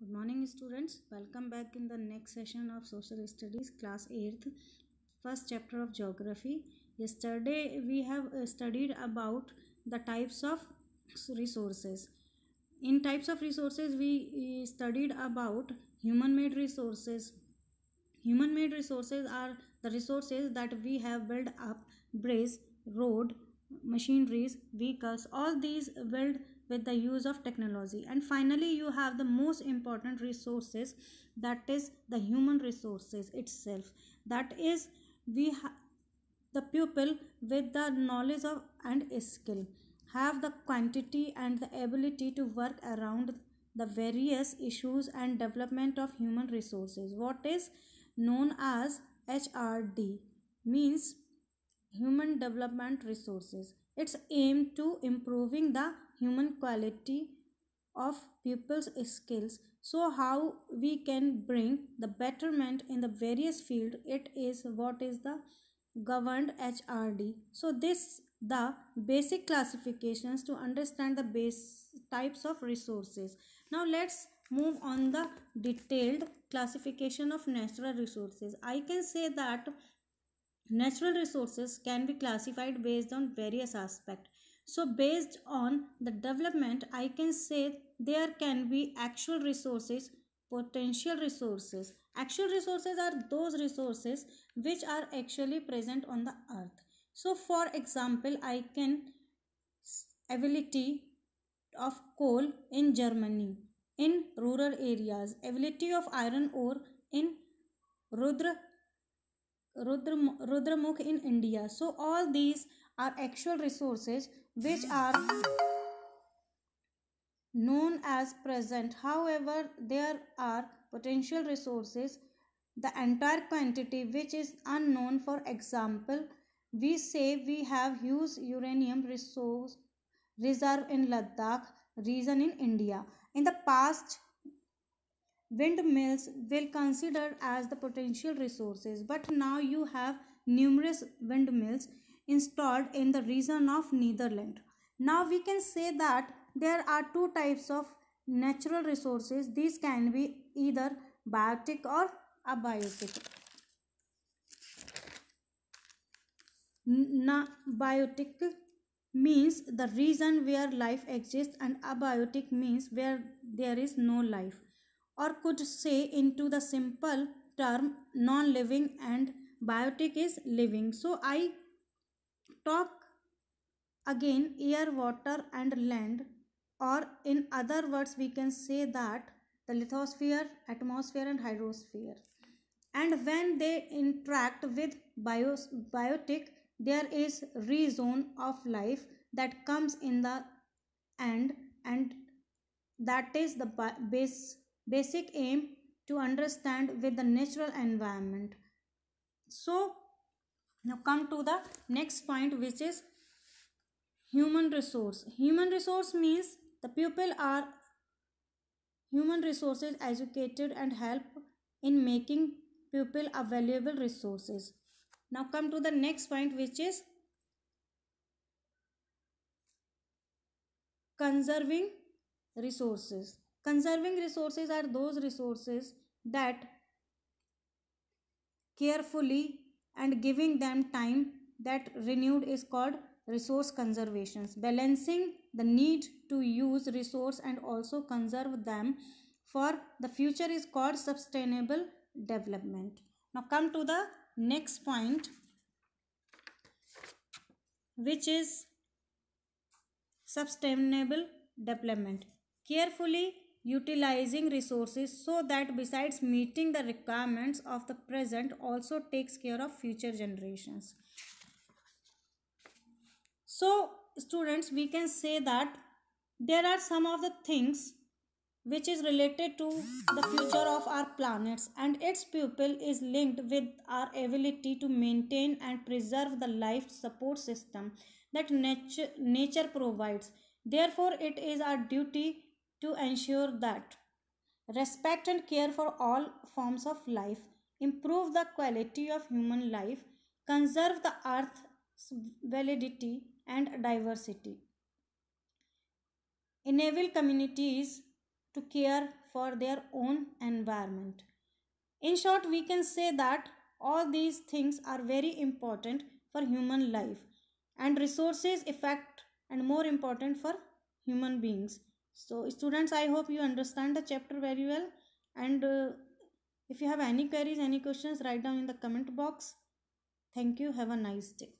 Good morning students. Welcome back in the next session of Social Studies class 8th first chapter of geography. Yesterday we have uh, studied about the types of resources. In types of resources we studied about human made resources. Human made resources are the resources that we have built up bridges, road, machineries, vehicles all these build with the use of technology and finally you have the most important resources that is the human resources itself that is we the pupil with the knowledge of and skill have the quantity and the ability to work around the various issues and development of human resources what is known as hrd means human development resources it's aimed to improving the human quality of people's skills so how we can bring the betterment in the various field it is what is the governed hrd so this the basic classifications to understand the base types of resources now let's move on the detailed classification of natural resources i can say that Natural resources can be classified based on various aspects. So based on the development, I can say there can be actual resources, potential resources. Actual resources are those resources which are actually present on the earth. So for example, I can ability of coal in Germany in rural areas, ability of iron ore in Rudra Rudra Rudramukh in India. So all these are actual resources which are known as present. However, there are potential resources, the entire quantity which is unknown. For example, we say we have huge uranium resource reserve in Ladakh region in India. In the past, windmills will considered as the potential resources but now you have numerous windmills installed in the region of netherlands now we can say that there are two types of natural resources these can be either biotic or abiotic Na biotic means the region where life exists and abiotic means where there is no life or could say into the simple term non-living and biotic is living. So I talk again air, water and land or in other words we can say that the lithosphere, atmosphere and hydrosphere. And when they interact with bios, biotic there is rezone of life that comes in the end and that is the base basic aim to understand with the natural environment so now come to the next point which is human resource human resource means the people are human resources educated and help in making people a valuable resources now come to the next point which is conserving resources Conserving resources are those resources that carefully and giving them time that renewed is called resource conservations balancing the need to use resource and also conserve them for the future is called sustainable development now come to the next point which is sustainable development carefully utilizing resources so that besides meeting the requirements of the present also takes care of future generations so students we can say that there are some of the things which is related to the future of our planets and its pupil is linked with our ability to maintain and preserve the life support system that nature, nature provides therefore it is our duty to ensure that respect and care for all forms of life, improve the quality of human life, conserve the earth's validity and diversity, enable communities to care for their own environment. In short, we can say that all these things are very important for human life and resources affect and more important for human beings so students i hope you understand the chapter very well and uh, if you have any queries any questions write down in the comment box thank you have a nice day